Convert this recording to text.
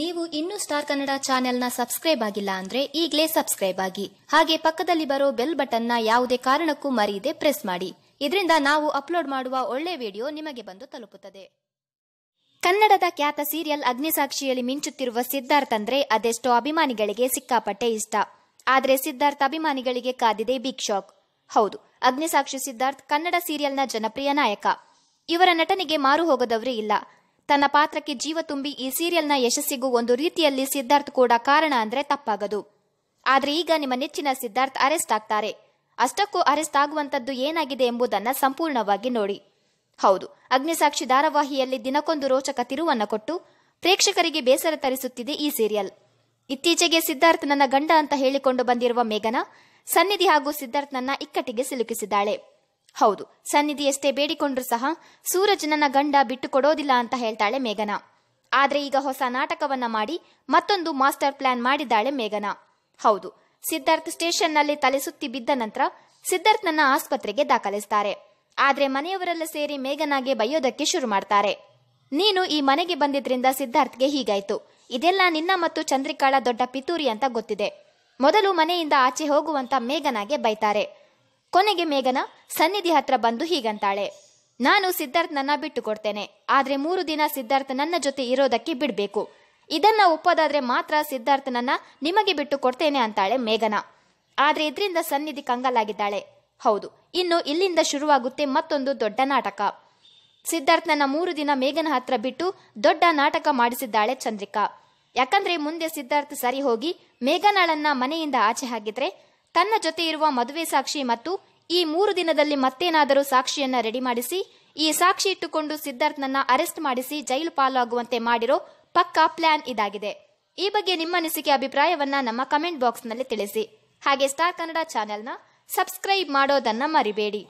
ನೀವು ಇನ್ನೂ ಸ್ಟಾರ್ ಕನ್ನಡ ಚಾನೆಲ್ನ ಸಬ್ಸ್ಕ್ರೈಬ್ ಆಗಿಲ್ಲ ಅಂದ್ರೆ ಈಗಲೇ ಸಬ್ಸ್ಕ್ರೈಬ್ ಆಗಿ ಹಾಗೆ ಪಕ್ಕದಲ್ಲಿ ಬರೋ ಬೆಲ್ ಬಟನ್ನ ಯಾವುದೇ ಕಾರಣಕ್ಕೂ ಮರೆಯದೆ ಪ್ರೆಸ್ ಮಾಡಿ ಇದರಿಂದ ನಾವು ಅಪ್ಲೋಡ್ ಮಾಡುವ ಒಳ್ಳೆ ವಿಡಿಯೋ ನಿಮಗೆ ಬಂದು ತಲುಪುತ್ತದೆ ಕನ್ನಡದ ಖ್ಯಾತ ಸೀರಿಯಲ್ ಅಗ್ನಿಸಾಕ್ಷಿಯಲ್ಲಿ ಮಿಂಚುತ್ತಿರುವ ಸಿದ್ಧಾರ್ಥ್ ಅಂದ್ರೆ ಅದೆಷ್ಟೋ ಅಭಿಮಾನಿಗಳಿಗೆ ಸಿಕ್ಕಾಪಟ್ಟೆ ಇಷ್ಟ ಆದ್ರೆ ಸಿದ್ಧಾರ್ಥ್ ಅಭಿಮಾನಿಗಳಿಗೆ ಕಾದಿದೆ ಬಿಗ್ ಶಾಕ್ ಹೌದು ಅಗ್ನಿಸಾಕ್ಷಿ ಸಿದ್ಧಾರ್ಥ್ ಕನ್ನಡ ಸೀರಿಯಲ್ನ ಜನಪ್ರಿಯ ನಾಯಕ ಇವರ ನಟನೆಗೆ ಮಾರು ಹೋಗದವರೇ ಇಲ್ಲ ತನ್ನ ಪಾತ್ರಕ್ಕೆ ಜೀವ ತುಂಬಿ ಈ ಸೀರಿಯಲ್ನ ಯಶಸ್ಸಿಗೂ ಒಂದು ರೀತಿಯಲ್ಲಿ ಸಿದ್ಧಾರ್ಥ್ ಕೂಡ ಕಾರಣ ಅಂದ್ರೆ ತಪ್ಪಾಗದು ಆದ್ರೆ ಈಗ ನಿಮ್ಮ ನೆಚ್ಚಿನ ಸಿದ್ಧಾರ್ಥ್ ಅರೆಸ್ಟ್ ಆಗ್ತಾರೆ ಅಷ್ಟಕ್ಕೂ ಅರೆಸ್ಟ್ ಆಗುವಂತದ್ದು ಏನಾಗಿದೆ ಎಂಬುದನ್ನ ಸಂಪೂರ್ಣವಾಗಿ ನೋಡಿ ಹೌದು ಅಗ್ನಿಸಾಕ್ಷಿ ಧಾರಾವಾಹಿಯಲ್ಲಿ ದಿನಕ್ಕೊಂದು ರೋಚಕ ತಿರುವನ್ನ ಕೊಟ್ಟು ಪ್ರೇಕ್ಷಕರಿಗೆ ಬೇಸರ ತರಿಸುತ್ತಿದೆ ಈ ಸೀರಿಯಲ್ ಇತ್ತೀಚೆಗೆ ಸಿದ್ಧಾರ್ಥ್ ನನ್ನ ಗಂಡ ಅಂತ ಹೇಳಿಕೊಂಡು ಬಂದಿರುವ ಮೇಘನಾ ಸನ್ನಿಧಿ ಹಾಗೂ ಸಿದ್ಧಾರ್ಥ್ ನನ್ನ ಇಕ್ಕಟ್ಟಿಗೆ ಸಿಲುಕಿಸಿದ್ದಾಳೆ ಹೌದು ಸನ್ನಿಧಿಯಷ್ಟೇ ಬೇಡಿಕೊಂಡ್ರೂ ಸಹ ಸೂರಜ್ ನನ್ನ ಗಂಡ ಬಿಟ್ಟು ಕೊಡೋದಿಲ್ಲ ಅಂತ ಹೇಳ್ತಾಳೆ ಮೇಘನಾ ಆದ್ರೆ ಈಗ ಹೊಸ ನಾಟಕವನ್ನ ಮಾಡಿ ಮತ್ತೊಂದು ಮಾಸ್ಟರ್ ಪ್ಲಾನ್ ಮಾಡಿದ್ದಾಳೆ ಮೇಘನಾ ಹೌದು ಸಿದ್ಧಾರ್ಥ್ ಸ್ಟೇಷನ್ನಲ್ಲಿ ತಲೆ ಸುತ್ತಿ ಬಿದ್ದ ನಂತರ ನನ್ನ ಆಸ್ಪತ್ರೆಗೆ ದಾಖಲಿಸ್ತಾರೆ ಆದ್ರೆ ಮನೆಯವರೆಲ್ಲ ಸೇರಿ ಮೇಘನಾಗೆ ಬೈಯೋದಕ್ಕೆ ಶುರು ಮಾಡ್ತಾರೆ ನೀನು ಈ ಮನೆಗೆ ಬಂದಿದ್ರಿಂದ ಸಿದ್ಧಾರ್ಥ್ಗೆ ಹೀಗಾಯ್ತು ಇದೆಲ್ಲ ನಿನ್ನ ಮತ್ತು ಚಂದ್ರಿಕಾಳ ದೊಡ್ಡ ಪಿತೂರಿ ಅಂತ ಗೊತ್ತಿದೆ ಮೊದಲು ಮನೆಯಿಂದ ಆಚೆ ಹೋಗುವಂತ ಮೇಘನಾಗೆ ಬೈತಾರೆ ಕೊನೆಗೆ ಮೇಘನ ಸನ್ನಿಧಿ ಹತ್ರ ಬಂದು ಹೀಗಂತಾಳೆ ನಾನು ಸಿದ್ಧಾರ್ಥನನ್ನ ಬಿಟ್ಟು ಕೊಡ್ತೇನೆ ಆದ್ರೆ ಮೂರು ದಿನ ಸಿದ್ಧಾರ್ಥ ನನ್ನ ಜೊತೆ ಇರೋದಕ್ಕೆ ಬಿಡ್ಬೇಕು ಇದನ್ನ ಒಪ್ಪೋದಾದ್ರೆ ಮಾತ್ರ ಸಿದ್ಧಾರ್ಥನನ್ನ ನಿಮಗೆ ಬಿಟ್ಟು ಕೊಡ್ತೇನೆ ಅಂತಾಳೆ ಮೇಘನ ಆದ್ರೆ ಇದರಿಂದ ಸನ್ನಿಧಿ ಕಂಗಲಾಗಿದ್ದಾಳೆ ಹೌದು ಇನ್ನು ಇಲ್ಲಿಂದ ಶುರುವಾಗುತ್ತೆ ಮತ್ತೊಂದು ದೊಡ್ಡ ನಾಟಕ ಸಿದ್ಧಾರ್ಥನನ್ನ ಮೂರು ದಿನ ಮೇಘನ ಹತ್ರ ಬಿಟ್ಟು ದೊಡ್ಡ ನಾಟಕ ಮಾಡಿಸಿದ್ದಾಳೆ ಚಂದ್ರಿಕಾ ಯಾಕಂದ್ರೆ ಮುಂದೆ ಸಿದ್ಧಾರ್ಥ್ ಸರಿ ಹೋಗಿ ಮೇಘನಾಳನ್ನ ಮನೆಯಿಂದ ಆಚೆ ಹಾಕಿದ್ರೆ ತನ್ನ ಜೊತೆ ಇರುವ ಮದುವೆ ಸಾಕ್ಷಿ ಮತ್ತು ಈ ಮೂರು ದಿನದಲ್ಲಿ ಮತ್ತೇನಾದರೂ ಸಾಕ್ಷಿಯನ್ನ ರೆಡಿ ಮಾಡಿಸಿ ಈ ಸಾಕ್ಷಿ ಇಟ್ಟುಕೊಂಡು ಸಿದ್ಧಾರ್ಥನನ್ನ ಅರೆಸ್ಟ್ ಮಾಡಿಸಿ ಜೈಲು ಪಾಲಾಗುವಂತೆ ಮಾಡಿರೋ ಪಕ್ಕಾ ಪ್ಲಾನ್ ಇದಾಗಿದೆ ಈ ಬಗ್ಗೆ ನಿಮ್ಮ ಅನಿಸಿಕೆ ಅಭಿಪ್ರಾಯವನ್ನ ನಮ್ಮ ಕಮೆಂಟ್ ಬಾಕ್ಸ್ನಲ್ಲಿ ತಿಳಿಸಿ ಹಾಗೆ ಸ್ಟಾರ್ ಕನ್ನಡ ಚಾನೆಲ್ನ ಸಬ್ಸ್ಕ್ರೈಬ್ ಮಾಡೋದನ್ನ ಮರಿಬೇಡಿ